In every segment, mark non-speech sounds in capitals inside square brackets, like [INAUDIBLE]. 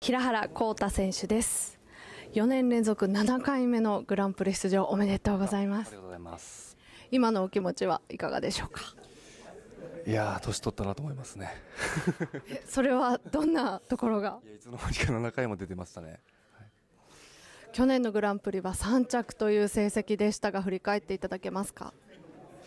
平原康太選手です4年連続7回目のグランプリ出場おめでとうございますありがとうございます今のお気持ちはいかがでしょうかいや年取ったなと思いますねそれはどんなところが [LAUGHS] いつの間にか7回も出てましたね、はい、去年のグランプリは3着という成績でしたが振り返っていただけますか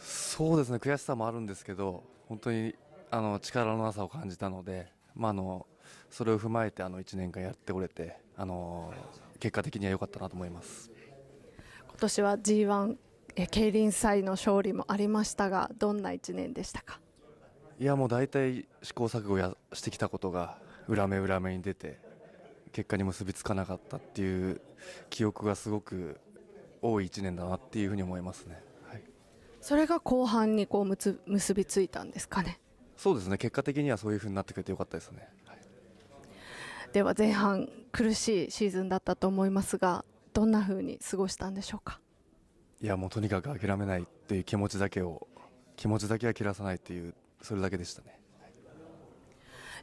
そうですね悔しさもあるんですけど本当にあの力のなさを感じたのでまあ、あのそれを踏まえてあの1年間やってこれてあの結果的には良かったなと思います今年は g 1競輪祭の勝利もありましたがどんな1年でしたかいやもう大体試行錯誤やしてきたことが裏目裏目に出て結果に結びつかなかったっていう記憶がすごく多い1年だなっていうふうに思いますね。はい、それが後半にこうむつ結びついたんですかね。そうですね結果的にはそういうふうになってくれてよかったですね、はい、では前半苦しいシーズンだったと思いますがどんなふうに過ごしたんでしょうかいやもうとにかく諦めないっていう気持ちだけを気持ちだけは切らさないっていうそれだけでしたね、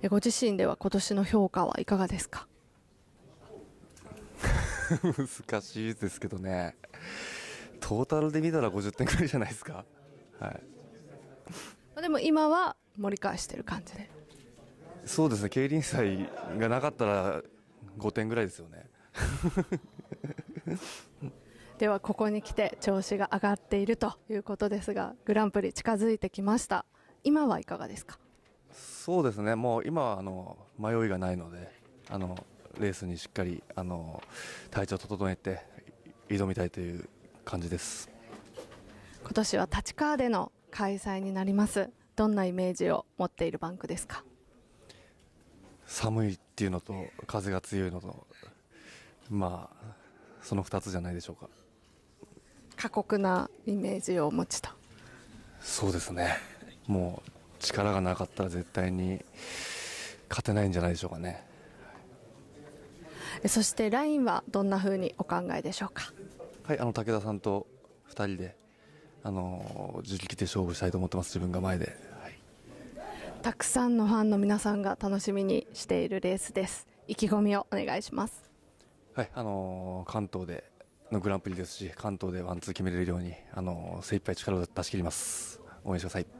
はい、ご自身では今年の評価はいかがですか [LAUGHS] 難しいですけどねトータルで見たら50点くらいじゃないですかはいでも今は盛り返してる感じでそうですね競輪祭がなかったら5点ぐらいですよね [LAUGHS] ではここに来て調子が上がっているということですがグランプリ近づいてきました今はいかがですかそうですねもう今はあの迷いがないのであのレースにしっかりあの体調を整えて挑みたいという感じです今年は立川での開催になりますどんなイメージを持っているバンクですか寒いっていうのと風が強いのとまあその2つじゃないでしょうか過酷なイメージを持ちとそうですねもう力がなかったら絶対に勝てないんじゃないでしょうかねそしてラインはどんなふうにお考えでしょうかはいあの武田さんと2人であの自力で勝負したいと思ってます自分が前でたくさんのファンの皆さんが楽しみにしているレースです意気込みをお願いしますはいあのー、関東でのグランプリですし関東でワンツー決めれるようにあのー、精一杯力を出し切ります応援してください